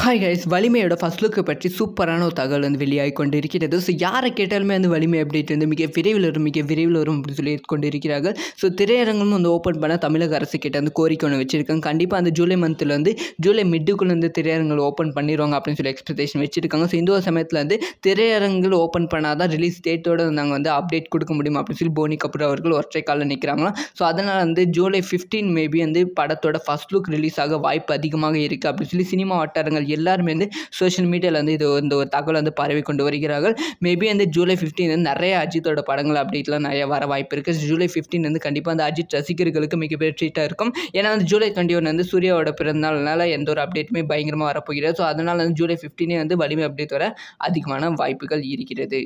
hi guys வலிமையோட first look பற்றி சூப்பரான ஒரு தகவல் வந்து வெளியாகி கொண்டு இருக்கிறது ஸோ யாரை கேட்டாலுமே வந்து வலிமை அப்டேட் வந்து மிக விரைவில் வரும் மிக விரைவில் வரும் அப்படின்னு சொல்லி கொண்டு இருக்கிறார்கள் ஸோ திரையரங்கம் வந்து ஓப்பன் பண்ண தமிழக அரசு கிட்ட வந்து கோரிக்கை ஒன்று வச்சிருக்காங்க கண்டிப்பாக அந்த ஜூலை மந்தில் வந்து ஜூலை மிட்டுக்குள்ள வந்து திரையரங்கள் ஓப்பன் பண்ணிடுவாங்க அப்படின்னு சொல்லி எக்ஸ்பெக்டேஷன் வச்சிருக்காங்க ஸோ இந்த ஒரு சமயத்தில் வந்து திரையரங்கில் ஓப்பன் பண்ணால் தான் ரிலீஸ் டேட்டோட நாங்கள் வந்து அப்டேட் கொடுக்க முடியும் அப்படின்னு சொல்லி போனி கபூர் அவர்கள் ஒற்றை காலில் நிற்கிறாங்களா ஸோ அதனால் வந்து ஜூலை ஃபிஃப்டீன் மேபி வந்து படத்தோட ஃபஸ்ட் லுக் ரிலீஸ் ஆக வாய்ப்பு அதிகமாக இருக்குது அப்படின்னு சொல்லி சினிமா வட்டாரங்கள் இவர்கள் எல்லாருமே வந்து சோஷியல் மீடியாவில் வந்து இது இந்த ஒரு தகவல் வந்து பரவி கொண்டு வருகிறார்கள் மேபி வந்து ஜூலை ஃபிஃப்டீன் வந்து நிறைய அஜித்தோட படங்கள் அப்டேட்லாம் நிறைய வர வாய்ப்பு இருக்குது ஜூலை ஃபிஃப்டீன் வந்து கண்டிப்பாக அந்த அஜித் ரசிகர்களுக்கு மிகப்பெரிய ட்ரீட்டாக இருக்கும் ஏன்னா வந்து ஜூலை டுவெண்ட்டி ஒன் வந்து சூர்யாவோட பிறந்தநாள்னால எந்த ஒரு அப்டேட்டுமே பயங்கரமாக வரப்போகிறது ஸோ அதனால் வந்து ஜூலை ஃபிஃப்டீனே வந்து வலிமை அப்டேட் வர அதிகமான வாய்ப்புகள் இருக்கிறது